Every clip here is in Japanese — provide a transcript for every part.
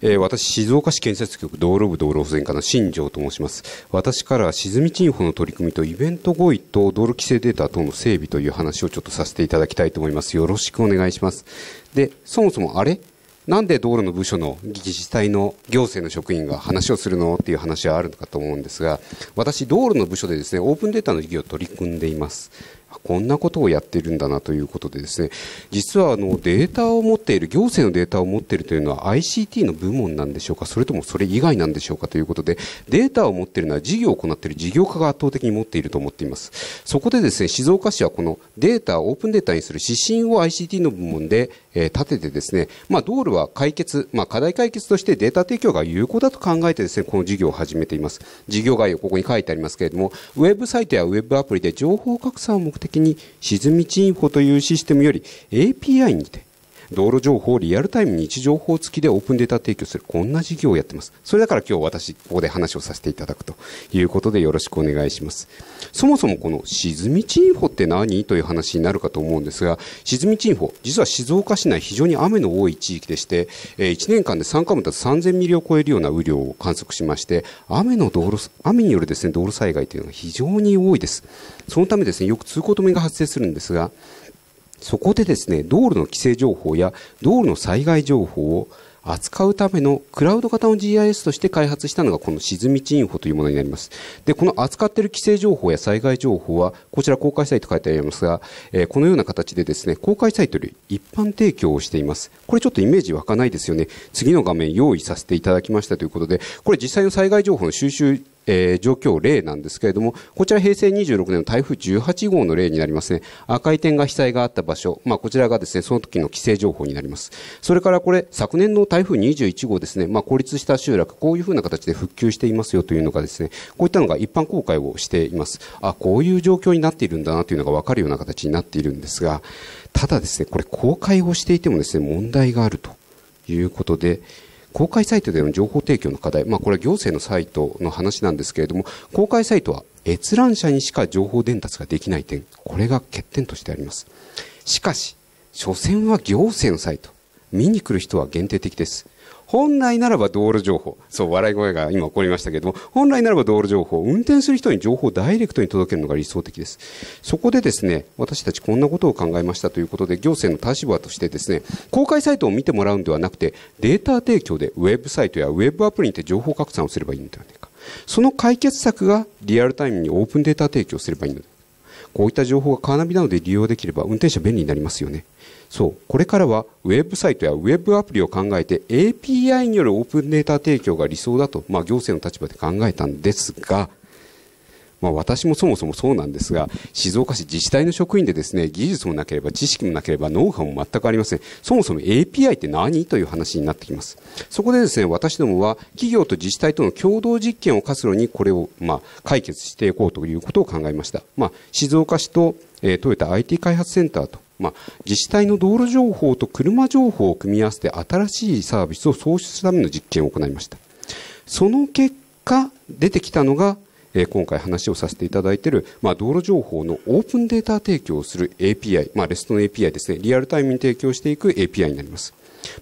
えー、私、静岡市建設局道路部道路保全課の新庄と申します。私からは沈み鎮保の取り組みとイベント合意と道路規制データ等の整備という話をちょっとさせていただきたいと思います。よろしくお願いします。で、そもそもあれなんで道路の部署の自治体の行政の職員が話をするのっていう話はあるのかと思うんですが、私、道路の部署でですね、オープンデータの事業を取り組んでいます。こんなことをやってるんだなということでですね、実はあのデータを持っている、行政のデータを持っているというのは ICT の部門なんでしょうか、それともそれ以外なんでしょうかということで、データを持っているのは事業を行っている事業家が圧倒的に持っていると思っています。そこでですね、静岡市はこのデータ、オープンデータにする指針を ICT の部門で、え立ててですね、まあ、道路は解決、まあ、課題解決としてデータ提供が有効だと考えてですね、この事業を始めています。事業概要、ここに書いてありますけれども、ウェブサイトやウェブアプリで情報拡散を目的に沈みチインフォというシステムより API にて道路情報をリアルタイムに位置情報付きでオープンデータ提供する、こんな事業をやってます。それだから今日私、ここで話をさせていただくということでよろしくお願いします。そもそもこの沈み地インフォって何という話になるかと思うんですが、沈み地インフォ、実は静岡市内非常に雨の多い地域でして、1年間で3カムだ3000ミリを超えるような雨量を観測しまして、雨の道路、雨によるですね、道路災害というのが非常に多いです。そのためですね、よく通行止めが発生するんですが、そこでですね、道路の規制情報や道路の災害情報を扱うためのクラウド型の GIS として開発したのがこの沈み地インフォというものになります。で、この扱っている規制情報や災害情報は、こちら公開サイト書いてありますが、えー、このような形でですね、公開サイトより一般提供をしています。これちょっとイメージ湧かないですよね。次の画面用意させていただきましたということで、これ実際の災害情報の収集えー、状況例なんですけれども、こちら平成26年の台風18号の例になりますね。赤い点が被災があった場所、まあ、こちらがですね、その時の規制情報になります。それからこれ、昨年の台風21号ですね、まあ、孤立した集落、こういうふうな形で復旧していますよというのがですね、こういったのが一般公開をしています。あ、こういう状況になっているんだなというのがわかるような形になっているんですが、ただですね、これ公開をしていてもですね、問題があるということで、公開サイトでの情報提供の課題、まあ、これは行政のサイトの話なんですけれども、公開サイトは閲覧者にしか情報伝達ができない点、これが欠点としてあります。しかし、所詮は行政のサイト。見に来る人は限定的です。本来ならば道路情報、そう、笑い声が今起こりましたけれども、本来ならば道路情報、運転する人に情報をダイレクトに届けるのが理想的です。そこでですね、私たちこんなことを考えましたということで、行政の立場としてですね、公開サイトを見てもらうんではなくて、データ提供でウェブサイトやウェブアプリにて情報拡散をすればいいんではないか。その解決策がリアルタイムにオープンデータ提供すればいいのでこういった情報がカーナビなどで利用できれば運転者便利になりますよね。そう、これからはウェブサイトやウェブアプリを考えて API によるオープンデータ提供が理想だと、まあ、行政の立場で考えたんですが、まあ、私もそもそもそうなんですが、静岡市自治体の職員でですね、技術もなければ知識もなければノウハウも全くありません。そもそも API って何という話になってきます。そこでですね、私どもは企業と自治体との共同実験を活路にこれを、まあ、解決していこうということを考えました。まあ、静岡市と、えー、トヨタ IT 開発センターとまあ、自治体の道路情報と車情報を組み合わせて新しいサービスを創出するための実験を行いました。その結果、出てきたのが、えー、今回話をさせていただいている、まあ、道路情報のオープンデータ提供をする API、まあ、REST の API ですね、リアルタイムに提供していく API になります。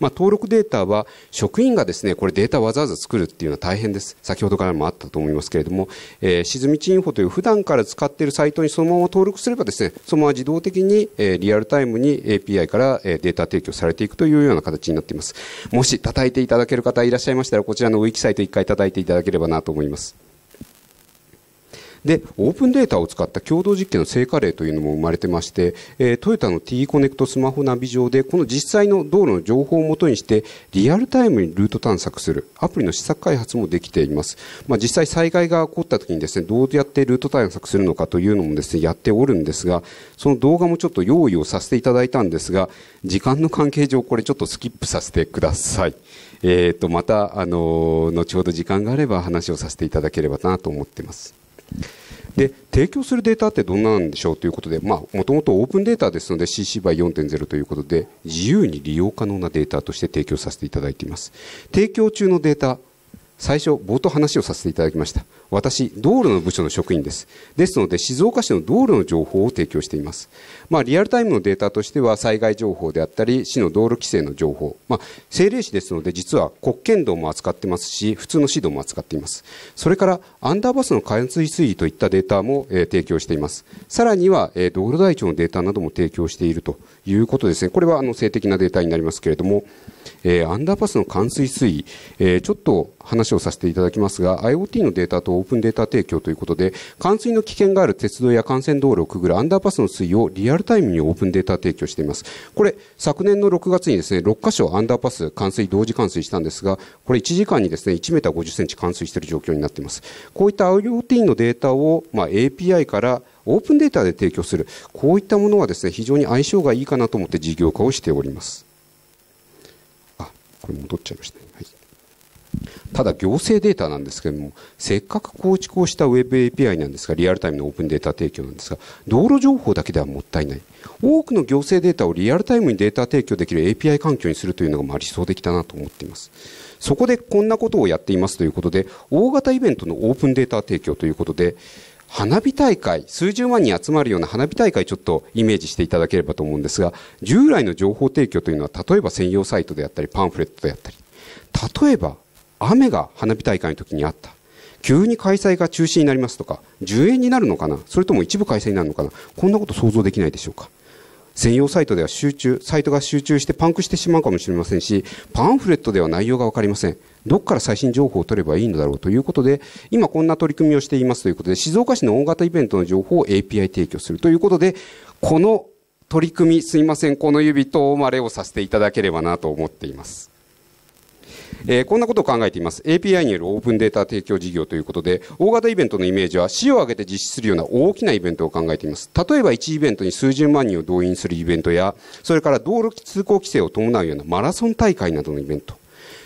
まあ、登録データは職員がですね、これデータわざわざ作るっていうのは大変です。先ほどからもあったと思いますけれども、えー、しずみちインフォという普段から使っているサイトにそのまま登録すればですね、そのまま自動的に、えー、リアルタイムに API から、えー、データ提供されていくというような形になっています。もし叩いていただける方いらっしゃいましたら、こちらのウィキサイト1回叩いていただければなと思います。で、オープンデータを使った共同実験の成果例というのも生まれてまして、えー、トヨタの T コネクトスマホナビ上で、この実際の道路の情報をもとにして、リアルタイムにルート探索するアプリの試作開発もできています。まあ、実際災害が起こった時にですね、どうやってルート探索するのかというのもですね、やっておるんですが、その動画もちょっと用意をさせていただいたんですが、時間の関係上、これちょっとスキップさせてください。えっ、ー、と、また、あのー、後ほど時間があれば話をさせていただければなと思ってます。で提供するデータってどんなんでしょうということでもともとオープンデータですので CC by 4.0ということで自由に利用可能なデータとして提供させていただいています提供中のデータ最初、冒頭話をさせていただきました。私、道路の部署の職員です。ですので、静岡市の道路の情報を提供しています。まあ、リアルタイムのデータとしては、災害情報であったり、市の道路規制の情報。まあ、政令市ですので、実は国権道も扱ってますし、普通の市道も扱っています。それから、アンダーバスの冠水水位といったデータも、えー、提供しています。さらには、えー、道路台帳のデータなども提供しているということですね。これは、あの、性的なデータになりますけれども、えー、アンダーパスの冠水水位、えー、ちょっと話をさせていただきますが、IoT のデータとオープンデータ提供ということで、冠水の危険がある鉄道や幹線道路をくぐるアンダーパスの水位をリアルタイムにオープンデータ提供しています。これ、昨年の6月にですね、6カ所アンダーパス冠水、同時冠水したんですが、これ1時間にですね、1メーター50センチ冠水している状況になっています。こういった IoT のデータを、まあ、API からオープンデータで提供する、こういったものはですね、非常に相性がいいかなと思って事業化をしております。これ戻っちゃいましたね。はいただ行政データなんですけれども、せっかく構築をした Web API なんですが、リアルタイムのオープンデータ提供なんですが、道路情報だけではもったいない。多くの行政データをリアルタイムにデータ提供できる API 環境にするというのがま理想的だなと思っています。そこでこんなことをやっていますということで、大型イベントのオープンデータ提供ということで、花火大会、数十万人集まるような花火大会、ちょっとイメージしていただければと思うんですが、従来の情報提供というのは、例えば専用サイトであったり、パンフレットであったり、例えば、雨が花火大会の時にあった。急に開催が中止になりますとか、10円になるのかな、それとも一部開催になるのかな、こんなこと想像できないでしょうか。専用サイトでは集中、サイトが集中してパンクしてしまうかもしれませんし、パンフレットでは内容が分かりません。どこから最新情報を取ればいいのだろうということで、今こんな取り組みをしていますということで、静岡市の大型イベントの情報を API 提供するということで、この取り組み、すいません、この指とおまれをさせていただければなと思っています。えー、こんなことを考えています。API によるオープンデータ提供事業ということで、大型イベントのイメージは、市を挙げて実施するような大きなイベントを考えています。例えば1イベントに数十万人を動員するイベントや、それから道路通行規制を伴うようなマラソン大会などのイベント。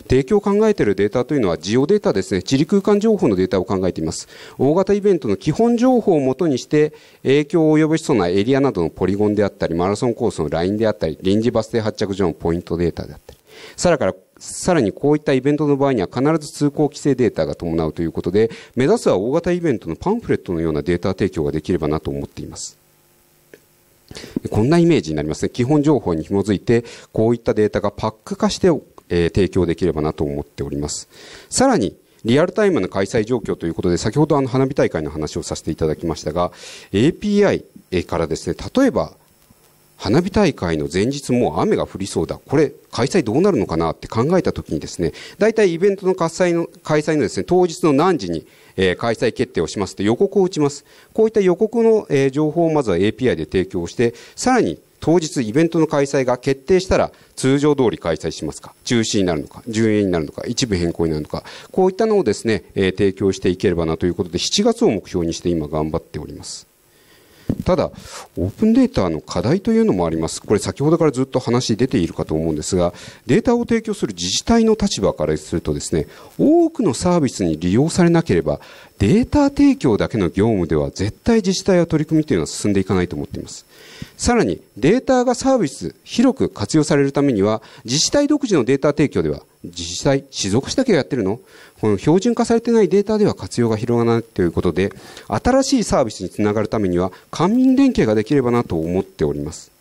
提供を考えているデータというのはジオデータですね、地理空間情報のデータを考えています。大型イベントの基本情報をもとにして、影響を及ぼしそうなエリアなどのポリゴンであったり、マラソンコースのラインであったり、臨時バス停発着所のポイントデータであったり、さらからさらにこういったイベントの場合には必ず通行規制データが伴うということで、目指すは大型イベントのパンフレットのようなデータ提供ができればなと思っています。こんなイメージになりますね。基本情報に紐づいて、こういったデータがパック化して、えー、提供できればなと思っております。さらに、リアルタイムの開催状況ということで、先ほどあの花火大会の話をさせていただきましたが、API からですね、例えば花火大会の前日も雨が降りそうだ、これ、開催どうなるのかなって考えたときにですね、大体イベントの開催の開催のですね、当日の何時に、えー、開催決定をしますと予告を打ちます。こういった予告の、えー、情報をまずは API で提供して、さらに当日イベントの開催が決定したら通常通り開催しますか中止になるのか順延になるのか一部変更になるのかこういったのをですね、えー、提供していければなということで7月を目標にして今頑張っております。ただ、オープンデータの課題というのもあります。これ先ほどからずっと話出ているかと思うんですが、データを提供する自治体の立場からするとですね、多くのサービスに利用されなければ、データ提供だけの業務では絶対自治体は取り組みというのは進んでいかないと思っています。さらに、データがサービス広く活用されるためには、自治体独自のデータ提供では自治体、静岡しだけがやってるのこの標準化されてないデータでは活用が広がらないということで、新しいサービスにつながるためには、官民連携ができればなと思っております。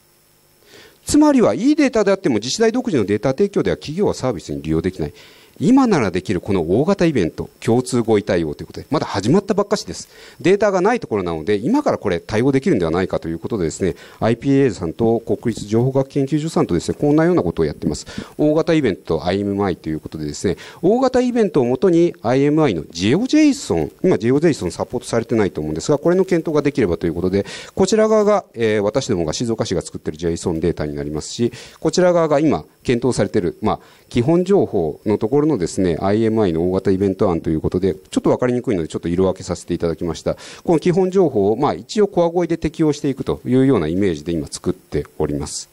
つまりは、いいデータであっても自治体独自のデータ提供では企業はサービスに利用できない。今ならできるこの大型イベント、共通合意対応ということで、まだ始まったばっかしです。データがないところなので、今からこれ対応できるんではないかということでですね、IPA さんと国立情報学研究所さんとですね、こんなようなことをやってます。大型イベントと IMI ということでですね、大型イベントをもとに IMI の GeoJSON、今 GeoJSON サポートされてないと思うんですが、これの検討ができればということで、こちら側が、えー、私どもが静岡市が作っている JSON データになりますし、こちら側が今検討されている、まあ、基本情報のところのですね IMI の大型イベント案ということで、ちょっと分かりにくいので、ちょっと色分けさせていただきました。この基本情報を、まあ、一応、コア声で適用していくというようなイメージで今、作っております。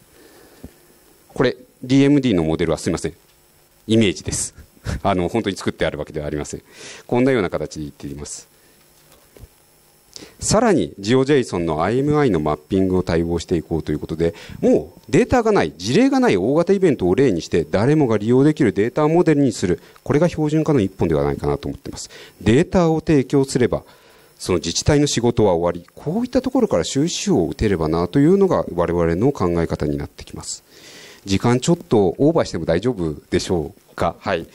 これ、DMD のモデルはすみません、イメージです。あの本当に作ってあるわけではありません。こんなような形で言っています。さらに GeoJSON の IMI のマッピングを対応していこうということで、もうデータがない、事例がない大型イベントを例にして、誰もが利用できるデータモデルにする、これが標準化の一本ではないかなと思っています。データを提供すれば、その自治体の仕事は終わり、こういったところから収集を打てればなというのが我々の考え方になってきます。時間ちょっとオーバーしても大丈夫でしょうか。はい。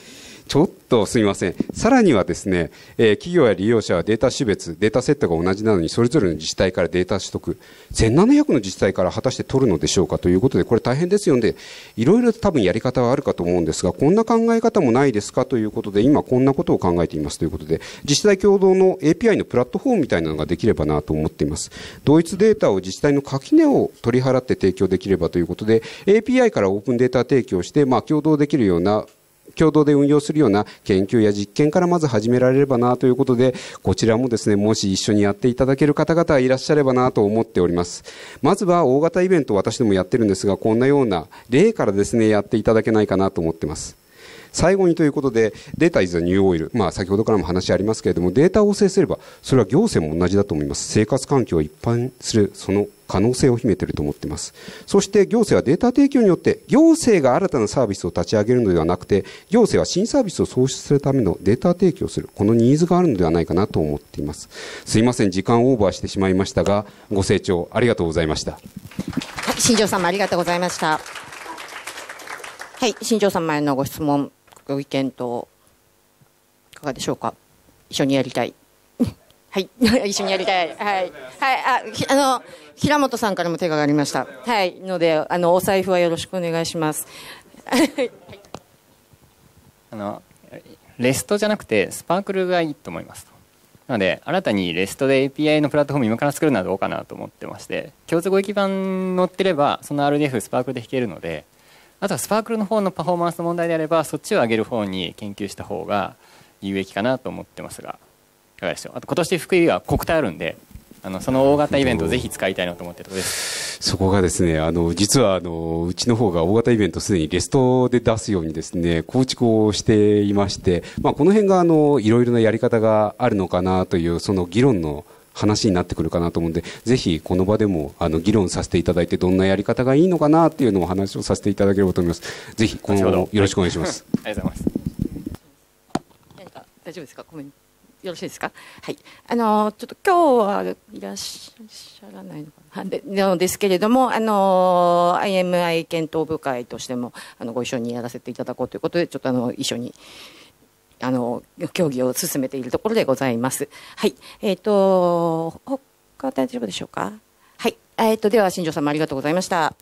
ちょっとすみません。さらにはですね、えー、企業や利用者はデータ種別、データセットが同じなのに、それぞれの自治体からデータ取得、1700の自治体から果たして取るのでしょうかということで、これ大変ですよね。いろいろ多分やり方はあるかと思うんですが、こんな考え方もないですかということで、今こんなことを考えていますということで、自治体共同の API のプラットフォームみたいなのができればなと思っています。同一データを自治体の垣根を取り払って提供できればということで、API からオープンデータ提供して、まあ、共同できるような共同で運用するような研究や実験からまず始められればなということで、こちらもですね、もし一緒にやっていただける方々いらっしゃればなと思っております。まずは大型イベント私どもやってるんですが、こんなような例からですね、やっていただけないかなと思ってます。最後にということで、データ is a new oil。まあ、先ほどからも話ありますけれども、データを生成すれば、それは行政も同じだと思います。生活環境を一般する、その可能性を秘めていると思っています。そして行政はデータ提供によって、行政が新たなサービスを立ち上げるのではなくて、行政は新サービスを創出するためのデータ提供する、このニーズがあるのではないかなと思っています。すいません、時間オーバーしてしまいましたが、ご清聴ありがとうございました。はい、新庄さんもありがとうございました。はい、新庄さん前のご質問、ご意見と、いかがでしょうか。一緒にやりたい。はい、一緒にやりたい。はい、はい、あ、あの。平本さんからも手が上がりました。はい。ので、あの、お財布はよろしくお願いします。あの、レストじゃなくて、スパークルがいいと思います。なので、新たにレストで API のプラットフォーム今から作るのはどうかなと思ってまして、共通語域版乗ってれば、その RDF スパークルで弾けるので、あとはスパークルの方のパフォーマンスの問題であれば、そっちを上げる方に研究した方が有益かなと思ってますが、いかがでしょう。あと今年福井は国体あるんで、あのその大型イベントをぜひ使いたいなと思ってるそこがですね、あの実はあのうちの方が大型イベントすでにゲストで出すようにですね構築をしていまして、まあこの辺があのいろいろなやり方があるのかなというその議論の。話になってくるかなと思うんで、ぜひこの場でもあの議論させていただいて、どんなやり方がいいのかなっていうのを話をさせていただければと思います。ぜひ今後よろしくお願いします。はい、ありがとうございます。何か大丈夫ですか？コメント。よろしいですか、はいあのちょっと今日はいらっしゃらないのかなでのですけれども、あの IMI 検討部会としてもあのご一緒にやらせていただこうということで、ちょっとあの一緒に。あの協議を進めているところでございます。はい、えっ、ー、と他大丈夫でしょうか。はい、えっ、ー、とでは新庄様ありがとうございました。